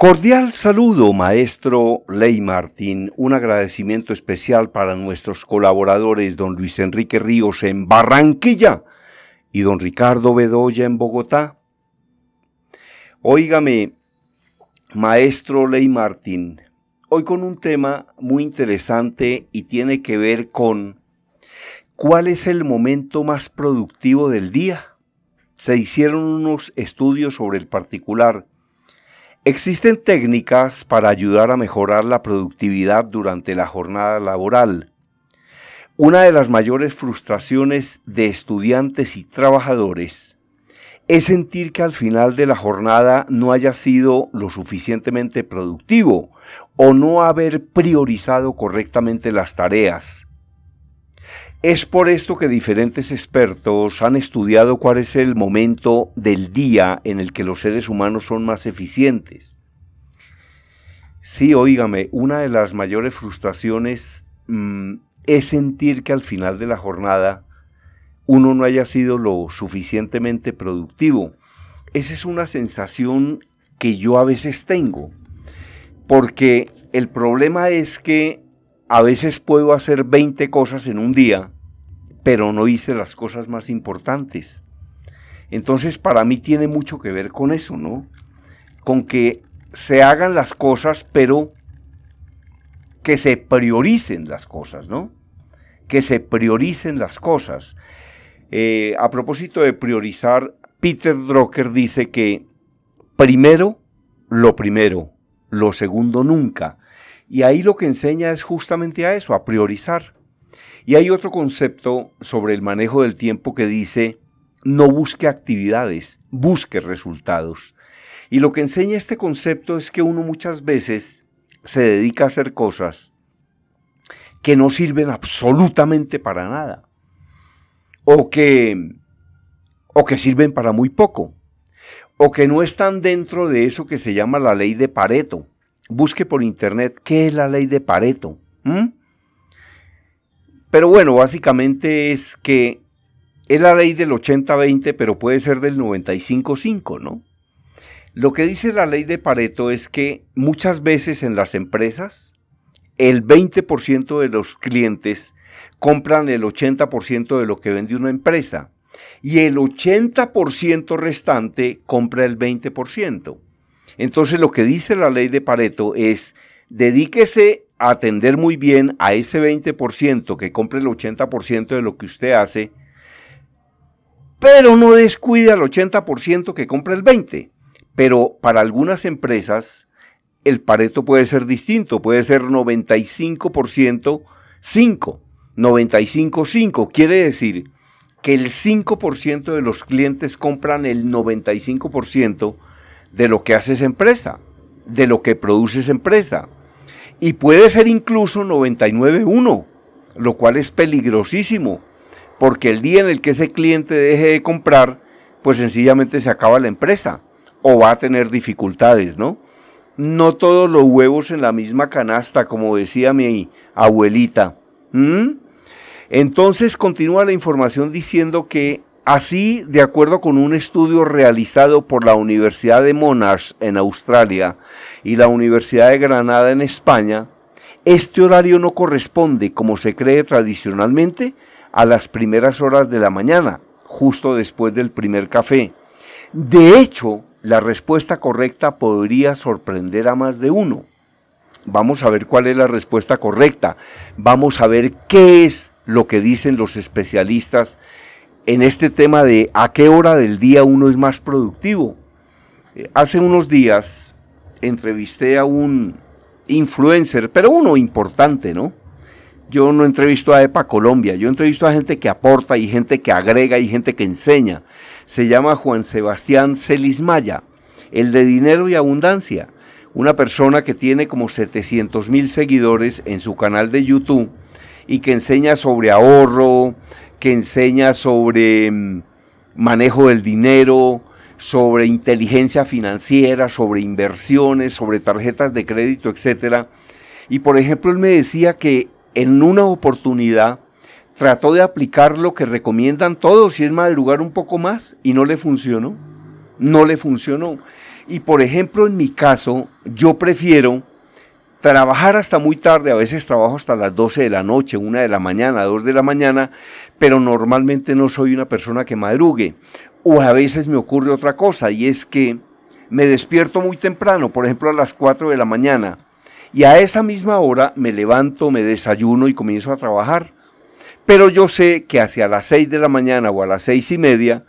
Cordial saludo, maestro Ley Martín. Un agradecimiento especial para nuestros colaboradores, don Luis Enrique Ríos en Barranquilla y don Ricardo Bedoya en Bogotá. Óigame, maestro Ley Martín, hoy con un tema muy interesante y tiene que ver con cuál es el momento más productivo del día. Se hicieron unos estudios sobre el particular Existen técnicas para ayudar a mejorar la productividad durante la jornada laboral. Una de las mayores frustraciones de estudiantes y trabajadores es sentir que al final de la jornada no haya sido lo suficientemente productivo o no haber priorizado correctamente las tareas es por esto que diferentes expertos han estudiado cuál es el momento del día en el que los seres humanos son más eficientes. Sí, oígame, una de las mayores frustraciones mm, es sentir que al final de la jornada uno no haya sido lo suficientemente productivo. Esa es una sensación que yo a veces tengo, porque el problema es que a veces puedo hacer 20 cosas en un día, pero no hice las cosas más importantes. Entonces para mí tiene mucho que ver con eso, ¿no? Con que se hagan las cosas, pero que se prioricen las cosas, ¿no? Que se prioricen las cosas. Eh, a propósito de priorizar, Peter Drucker dice que primero lo primero, lo segundo nunca. Y ahí lo que enseña es justamente a eso, a priorizar. Y hay otro concepto sobre el manejo del tiempo que dice, no busque actividades, busque resultados. Y lo que enseña este concepto es que uno muchas veces se dedica a hacer cosas que no sirven absolutamente para nada. O que, o que sirven para muy poco. O que no están dentro de eso que se llama la ley de Pareto busque por internet qué es la ley de Pareto. Pero bueno, básicamente es que es la ley del 80-20, pero puede ser del 95-5, ¿no? Lo que dice la ley de Pareto es que muchas veces en las empresas el 20% de los clientes compran el 80% de lo que vende una empresa y el 80% restante compra el 20%. Entonces lo que dice la ley de Pareto es, dedíquese a atender muy bien a ese 20% que compre el 80% de lo que usted hace, pero no descuide al 80% que compre el 20%. Pero para algunas empresas el Pareto puede ser distinto, puede ser 95% 5, 95 5, quiere decir que el 5% de los clientes compran el 95% de lo que hace esa empresa, de lo que produce esa empresa. Y puede ser incluso 99.1, lo cual es peligrosísimo, porque el día en el que ese cliente deje de comprar, pues sencillamente se acaba la empresa o va a tener dificultades, ¿no? No todos los huevos en la misma canasta, como decía mi abuelita. Entonces continúa la información diciendo que Así, de acuerdo con un estudio realizado por la Universidad de Monash en Australia y la Universidad de Granada en España, este horario no corresponde, como se cree tradicionalmente, a las primeras horas de la mañana, justo después del primer café. De hecho, la respuesta correcta podría sorprender a más de uno. Vamos a ver cuál es la respuesta correcta. Vamos a ver qué es lo que dicen los especialistas en este tema de a qué hora del día uno es más productivo. Eh, hace unos días entrevisté a un influencer, pero uno importante, ¿no? Yo no entrevisto a EPA Colombia, yo entrevisto a gente que aporta y gente que agrega y gente que enseña. Se llama Juan Sebastián Celismaya, el de dinero y abundancia una persona que tiene como 700 mil seguidores en su canal de YouTube y que enseña sobre ahorro, que enseña sobre mm, manejo del dinero, sobre inteligencia financiera, sobre inversiones, sobre tarjetas de crédito, etc. Y por ejemplo, él me decía que en una oportunidad trató de aplicar lo que recomiendan todos si es madrugar un poco más y no le funcionó. No le funcionó. Y por ejemplo, en mi caso, yo prefiero trabajar hasta muy tarde, a veces trabajo hasta las 12 de la noche, 1 de la mañana, 2 de la mañana, pero normalmente no soy una persona que madrugue. O a veces me ocurre otra cosa y es que me despierto muy temprano, por ejemplo a las 4 de la mañana, y a esa misma hora me levanto, me desayuno y comienzo a trabajar. Pero yo sé que hacia las 6 de la mañana o a las seis y media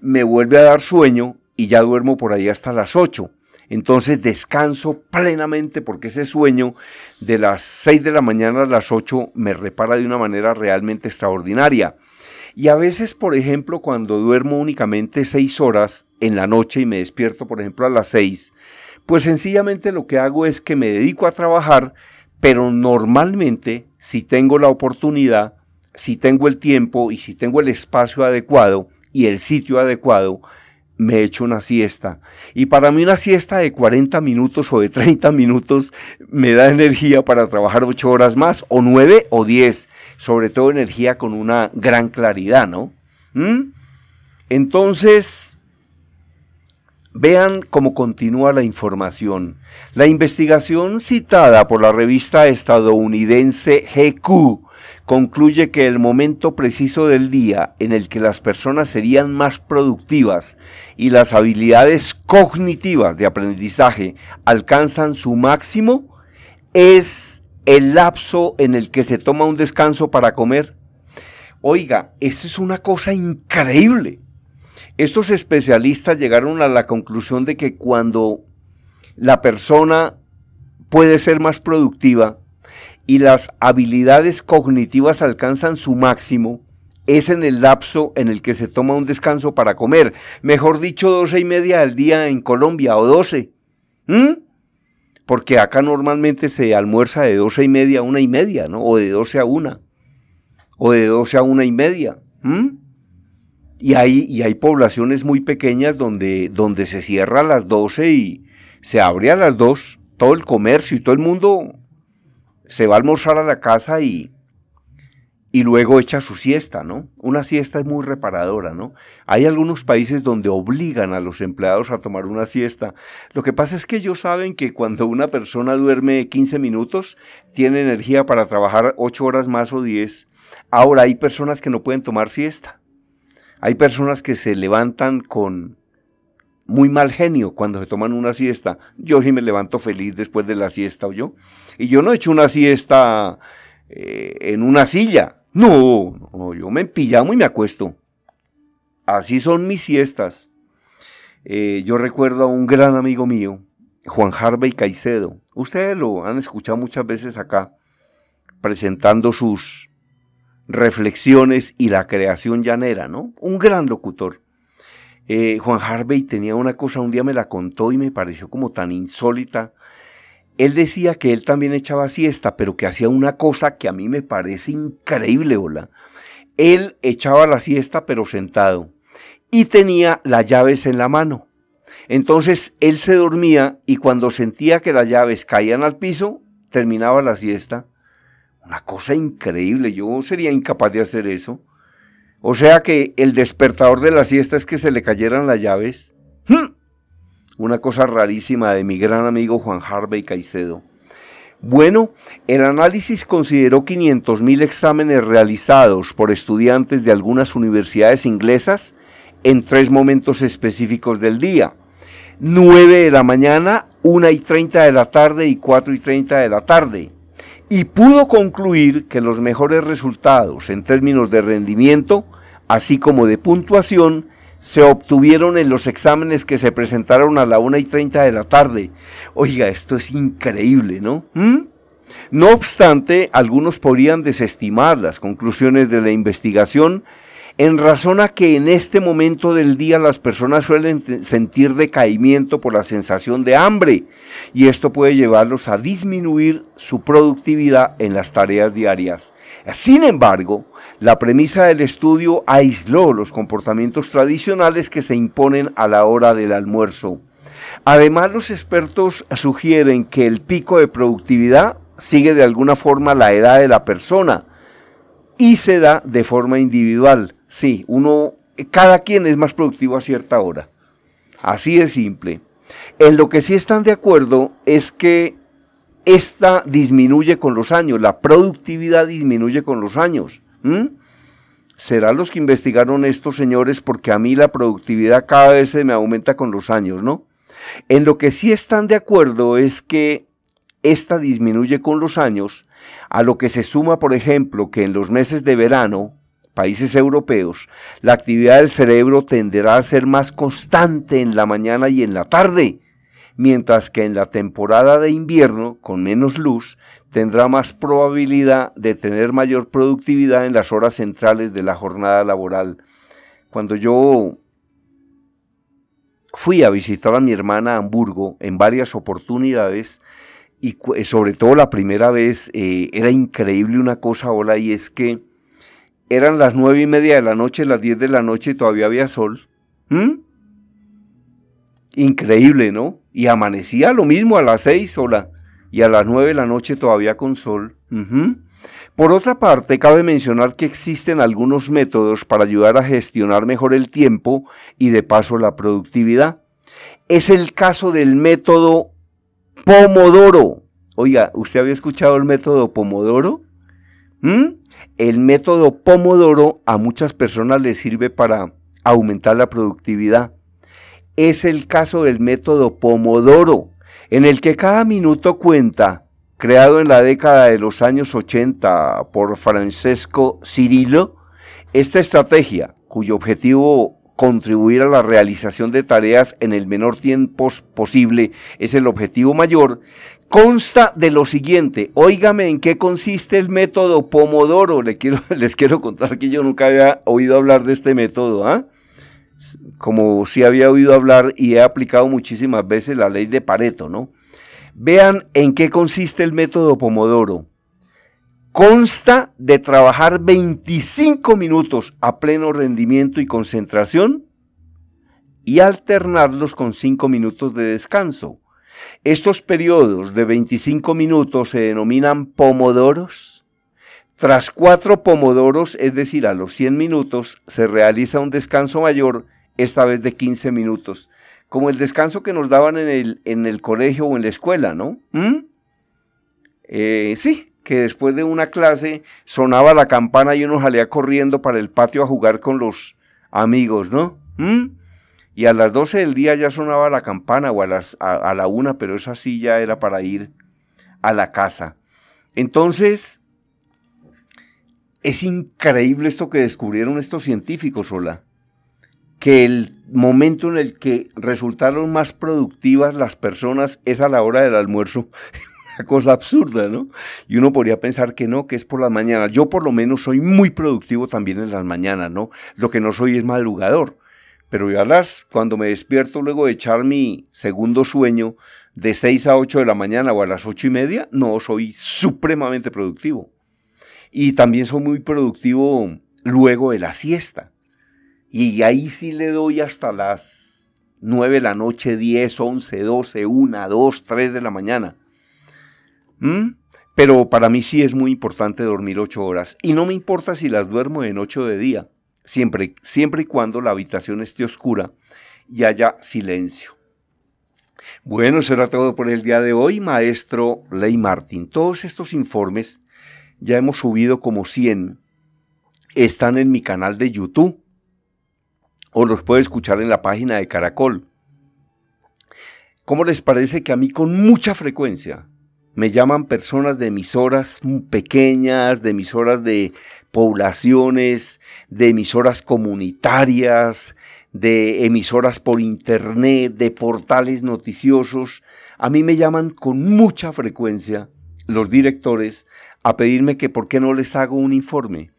me vuelve a dar sueño y ya duermo por ahí hasta las 8 entonces descanso plenamente porque ese sueño de las 6 de la mañana a las 8 me repara de una manera realmente extraordinaria. Y a veces, por ejemplo, cuando duermo únicamente 6 horas en la noche y me despierto, por ejemplo, a las 6, pues sencillamente lo que hago es que me dedico a trabajar, pero normalmente, si tengo la oportunidad, si tengo el tiempo y si tengo el espacio adecuado y el sitio adecuado, me echo una siesta. Y para mí una siesta de 40 minutos o de 30 minutos me da energía para trabajar 8 horas más, o 9 o 10, sobre todo energía con una gran claridad, ¿no? ¿Mm? Entonces, vean cómo continúa la información. La investigación citada por la revista estadounidense GQ concluye que el momento preciso del día en el que las personas serían más productivas y las habilidades cognitivas de aprendizaje alcanzan su máximo es el lapso en el que se toma un descanso para comer. Oiga, esto es una cosa increíble. Estos especialistas llegaron a la conclusión de que cuando la persona puede ser más productiva y las habilidades cognitivas alcanzan su máximo, es en el lapso en el que se toma un descanso para comer. Mejor dicho, doce y media al día en Colombia o doce. ¿Mm? Porque acá normalmente se almuerza de doce y media a una y media, ¿no? O de doce a una. O de doce a una y media. ¿Mm? Y, hay, y hay poblaciones muy pequeñas donde, donde se cierra a las doce y se abre a las dos. Todo el comercio y todo el mundo se va a almorzar a la casa y, y luego echa su siesta, ¿no? Una siesta es muy reparadora, ¿no? Hay algunos países donde obligan a los empleados a tomar una siesta. Lo que pasa es que ellos saben que cuando una persona duerme 15 minutos, tiene energía para trabajar 8 horas más o 10. Ahora, hay personas que no pueden tomar siesta. Hay personas que se levantan con muy mal genio cuando se toman una siesta. Yo sí me levanto feliz después de la siesta o yo. Y yo no he hecho una siesta eh, en una silla. No, yo me empillamo y me acuesto. Así son mis siestas. Eh, yo recuerdo a un gran amigo mío, Juan Harvey Caicedo. Ustedes lo han escuchado muchas veces acá, presentando sus reflexiones y la creación llanera, ¿no? Un gran locutor. Eh, Juan Harvey tenía una cosa, un día me la contó y me pareció como tan insólita. Él decía que él también echaba siesta, pero que hacía una cosa que a mí me parece increíble, hola. Él echaba la siesta, pero sentado, y tenía las llaves en la mano. Entonces él se dormía y cuando sentía que las llaves caían al piso, terminaba la siesta. Una cosa increíble, yo sería incapaz de hacer eso. O sea que el despertador de la siesta es que se le cayeran las llaves. Hmm. Una cosa rarísima de mi gran amigo Juan Harvey Caicedo. Bueno, el análisis consideró 500.000 exámenes realizados por estudiantes de algunas universidades inglesas en tres momentos específicos del día. 9 de la mañana, 1 y 30 de la tarde y 4 y 30 de la tarde y pudo concluir que los mejores resultados en términos de rendimiento, así como de puntuación, se obtuvieron en los exámenes que se presentaron a la 1 y 30 de la tarde. Oiga, esto es increíble, ¿no? ¿Mm? No obstante, algunos podrían desestimar las conclusiones de la investigación en razón a que en este momento del día las personas suelen sentir decaimiento por la sensación de hambre y esto puede llevarlos a disminuir su productividad en las tareas diarias. Sin embargo, la premisa del estudio aisló los comportamientos tradicionales que se imponen a la hora del almuerzo. Además, los expertos sugieren que el pico de productividad sigue de alguna forma la edad de la persona y se da de forma individual. Sí, uno, cada quien es más productivo a cierta hora. Así de simple. En lo que sí están de acuerdo es que esta disminuye con los años, la productividad disminuye con los años. Serán los que investigaron estos señores porque a mí la productividad cada vez se me aumenta con los años, ¿no? En lo que sí están de acuerdo es que esta disminuye con los años, a lo que se suma, por ejemplo, que en los meses de verano países europeos, la actividad del cerebro tenderá a ser más constante en la mañana y en la tarde, mientras que en la temporada de invierno, con menos luz, tendrá más probabilidad de tener mayor productividad en las horas centrales de la jornada laboral. Cuando yo fui a visitar a mi hermana a Hamburgo en varias oportunidades, y eh, sobre todo la primera vez eh, era increíble una cosa, hola, y es que eran las nueve y media de la noche, las diez de la noche y todavía había sol. ¿Mm? Increíble, ¿no? Y amanecía lo mismo a las seis sola y a las nueve de la noche todavía con sol. Por otra parte, cabe mencionar que existen algunos métodos para ayudar a gestionar mejor el tiempo y de paso la productividad. Es el caso del método Pomodoro. Oiga, ¿usted había escuchado el método Pomodoro? ¿Mm? El método Pomodoro a muchas personas les sirve para aumentar la productividad. Es el caso del método Pomodoro, en el que cada minuto cuenta, creado en la década de los años 80 por Francesco Cirillo, esta estrategia, cuyo objetivo contribuir a la realización de tareas en el menor tiempo posible es el objetivo mayor, consta de lo siguiente. Óigame en qué consiste el método Pomodoro. Les quiero, contar que yo nunca había oído hablar de este método. ¿ah? Como si había oído hablar y he aplicado muchísimas veces la ley de Pareto, ¿no? Vean en qué consiste el método Pomodoro. Consta de trabajar 25 minutos a pleno rendimiento y concentración y alternarlos con 5 minutos de descanso estos periodos de 25 minutos se denominan pomodoros. Tras cuatro pomodoros, es decir, a los 100 minutos, se realiza un descanso mayor, esta vez de 15 minutos, como el descanso que nos daban en el, en el colegio o en la escuela, ¿no? ¿Mm? Eh, sí, que después de una clase sonaba la campana y uno salía corriendo para el patio a jugar con los amigos, ¿no? ¿Mm? y a las 12 del día ya sonaba la campana o a, las, la una, pero esa sí ya era para ir a la casa. Entonces, es increíble esto que descubrieron estos científicos, hola, que el momento en el que resultaron más productivas las personas es a la hora del almuerzo. Una cosa absurda, ¿no? Y uno podría pensar que no, que es por las mañanas. Yo por lo menos soy muy productivo también en las mañanas, ¿no? Lo que no soy es madrugador pero ya las, cuando me despierto luego de echar mi segundo sueño de 6 a 8 de la mañana o a las 8 y media, no, soy supremamente productivo. Y también soy muy productivo luego de la siesta. Y ahí sí le doy hasta las 9 de la noche, 10, 11, 12, 1, 2, 3 de la mañana. ¿Mm? Pero para mí sí es muy importante dormir 8 horas. Y no me importa si las duermo en 8 de día siempre, y cuando la habitación esté oscura y haya silencio. Bueno, será todo por el día de hoy, maestro Ley Martin. Todos estos informes, ya hemos subido como 100, están en mi canal de YouTube o los puede escuchar en la página de Caracol. ¿Cómo les parece que a mí con mucha frecuencia me llaman personas de emisoras pequeñas, de emisoras de poblaciones, de emisoras comunitarias, de emisoras por internet, de portales noticiosos. A mí me llaman con mucha frecuencia los directores a pedirme que por qué no les hago un informe.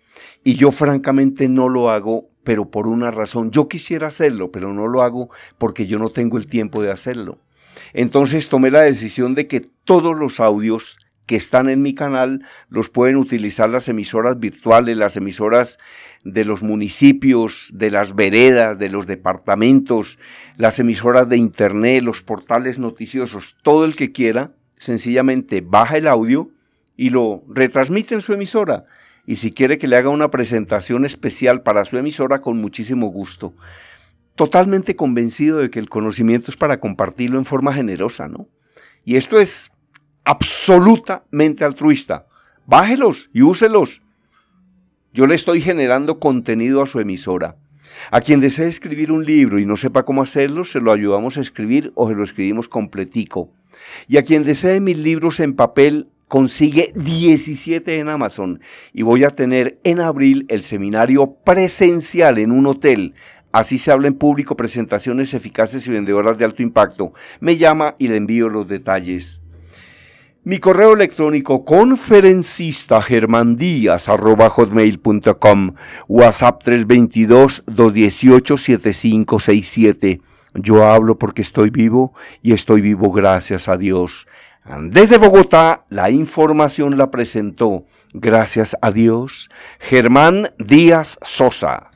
Y yo francamente no lo hago, pero por una razón. Yo quisiera hacerlo, pero no lo hago porque yo no tengo el tiempo de hacerlo. Entonces tomé la decisión de que todos los audios que están en mi canal los pueden utilizar las emisoras virtuales, las emisoras de los municipios, de las veredas, de los departamentos, las emisoras de internet, los portales noticiosos, todo el que quiera, sencillamente baja el audio y lo retransmite en su emisora. Y si quiere que le haga una presentación especial para su emisora, con muchísimo gusto totalmente convencido de que el conocimiento es para compartirlo en forma generosa, ¿no? Y esto es absolutamente altruista. Bájelos y úselos. Yo le estoy generando contenido a su emisora. A quien desee escribir un libro y no sepa cómo hacerlo, se lo ayudamos a escribir o se lo escribimos completico. Y a quien desee mis libros en papel, consigue 17 en Amazon. Y voy a tener en abril el seminario presencial en un hotel Así se habla en público, presentaciones eficaces y vendedoras de alto impacto. Me llama y le envío los detalles. Mi correo electrónico conferencista germandías.com, WhatsApp 322-218-7567. Yo hablo porque estoy vivo y estoy vivo gracias a Dios. Desde Bogotá, la información la presentó, gracias a Dios, Germán Díaz Sosa.